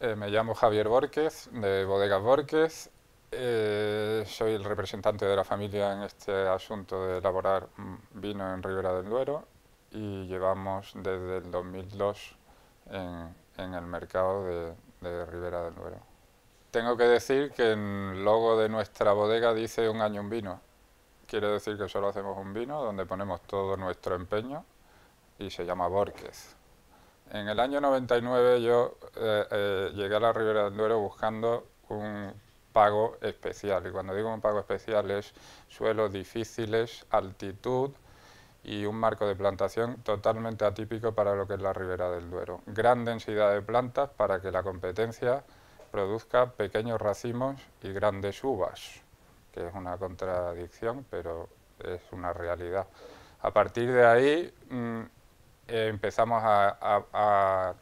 Eh, me llamo Javier Borquez, de Bodegas Borquez. Eh, soy el representante de la familia en este asunto de elaborar mm, vino en Ribera del Duero y llevamos desde el 2002 en, el mercado de, Ribera del Duero. Tengo que decir que el logo de nuestra bodega dice un año un vino. Quiere decir que solo hacemos un vino donde ponemos todo nuestro empeño y se llama Borquez. En el año 99 yo eh, eh, llegué a la Ribera del Duero buscando un pago especial. Y cuando digo un pago especial es suelos difíciles, altitud y un marco de plantación totalmente atípico para lo que es la Ribera del Duero. Gran densidad de plantas para que la competencia produzca pequeños racimos y grandes uvas, que es una contradicción, pero es una realidad. A partir de ahí mm, eh, empezamos a, a,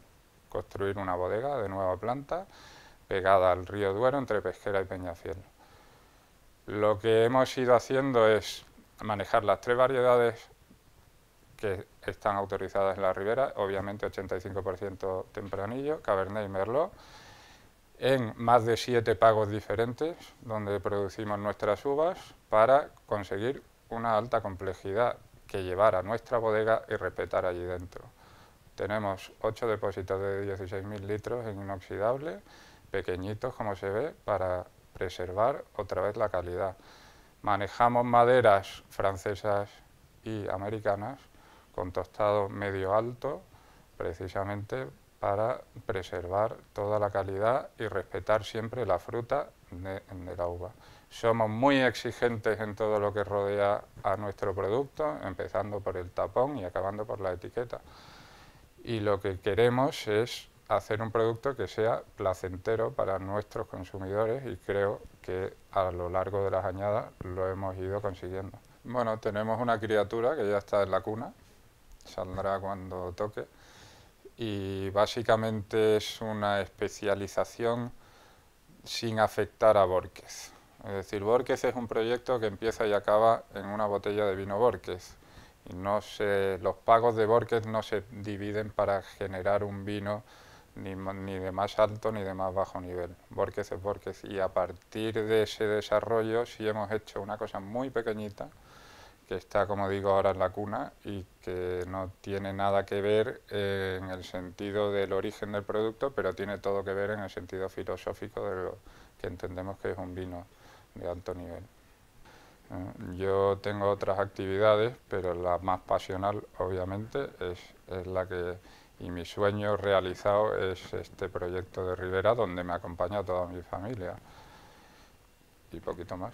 construir una bodega de nueva planta pegada al río Duero entre Pesquera y Peñafiel. Lo que hemos ido haciendo es manejar las tres variedades que están autorizadas en la ribera, obviamente 85% tempranillo, Cabernet y Merlot, en más de siete pagos diferentes donde producimos nuestras uvas para conseguir una alta complejidad que llevar a nuestra bodega y respetar allí dentro. Tenemos ocho depósitos de 16.000 litros en inoxidable, pequeñitos como se ve, para preservar otra vez la calidad. Manejamos maderas francesas y americanas con tostado medio alto, precisamente para preservar toda la calidad y respetar siempre la fruta de, la uva. Somos muy exigentes en todo lo que rodea a nuestro producto, empezando por el tapón y acabando por la etiqueta. Y lo que queremos es hacer un producto que sea placentero para nuestros consumidores y creo que a lo largo de las añadas lo hemos ido consiguiendo. Bueno, tenemos una criatura que ya está en la cuna, saldrá cuando toque y básicamente es una especialización sin afectar a Borges. Es decir, Borges es un proyecto que empieza y acaba en una botella de vino Borges. Y los pagos de Borges no se dividen para generar un vino ni, de más alto ni de más bajo nivel. Borges es Borges. Y a partir de ese desarrollo sí hemos hecho una cosa muy pequeñita, que está, como digo, ahora en la cuna y que no tiene nada que ver eh, en el sentido del origen del producto, pero tiene todo que ver en el sentido filosófico de lo que entendemos que es un vino de alto nivel. Eh, yo tengo otras actividades, pero la más pasional, obviamente, es, es la que... Y mi sueño realizado es este proyecto de Rivera, donde me acompaña toda mi familia. Y poquito más.